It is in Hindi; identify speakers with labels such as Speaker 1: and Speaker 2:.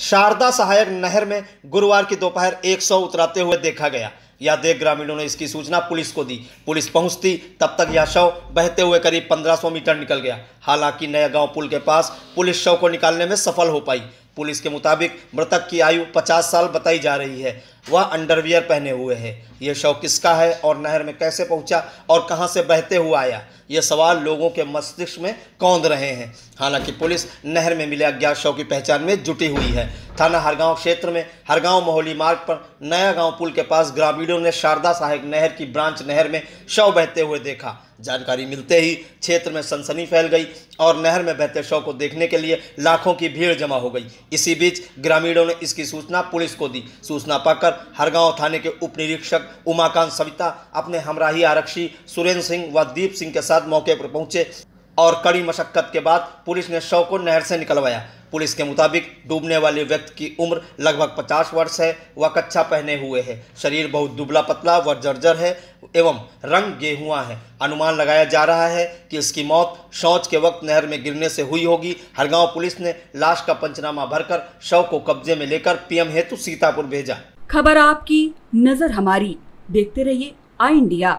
Speaker 1: शारदा सहायक नहर में गुरुवार की दोपहर 100 उतराते हुए देखा गया यह देख ग्रामीणों ने इसकी सूचना पुलिस को दी पुलिस पहुंचती तब तक यह शव बहते हुए करीब 1500 मीटर निकल गया हालांकि नया गांव पुल के पास पुलिस शव को निकालने में सफल हो पाई पुलिस के मुताबिक मृतक की आयु 50 साल बताई जा रही है वह अंडरवियर पहने हुए है यह शव किसका है और नहर में कैसे पहुंचा और कहां से बहते हुए आया यह सवाल लोगों के मस्तिष्क में कौंद रहे हैं हालांकि पुलिस नहर में मिले अज्ञात शव की पहचान में जुटी हुई है थाना हरगांव क्षेत्र में हरगांव मोहली मार्ग पर नया गांव पुल के पास ग्रामीणों ने शारदा सहायक नहर की ब्रांच नहर में शव बहते हुए देखा जानकारी मिलते ही क्षेत्र में सनसनी फैल गई और नहर में बहते शव को देखने के लिए लाखों की भीड़ जमा हो गई इसी बीच ग्रामीणों ने इसकी सूचना पुलिस को दी सूचना पाकर हरगांव थाने के उप निरीक्षक उमाकांत सविता अपने हमराही आरक्षी सुरेंद्र सिंह व दीप सिंह के साथ मौके पर पहुंचे और कड़ी मशक्क़त के बाद पुलिस ने शव को नहर से निकलवाया पुलिस के मुताबिक डूबने वाले व्यक्ति की उम्र लगभग 50 वर्ष है वह कच्छा पहने हुए है शरीर बहुत दुबला पतला व जर्जर है एवं रंग गेहुआ है अनुमान लगाया जा रहा है कि इसकी मौत शौच के वक्त नहर में गिरने से हुई होगी हरगांव पुलिस ने लाश का पंचनामा भरकर शव को कब्जे में लेकर पीएम हेतु सीतापुर भेजा खबर आपकी नजर हमारी देखते रहिए आई इंडिया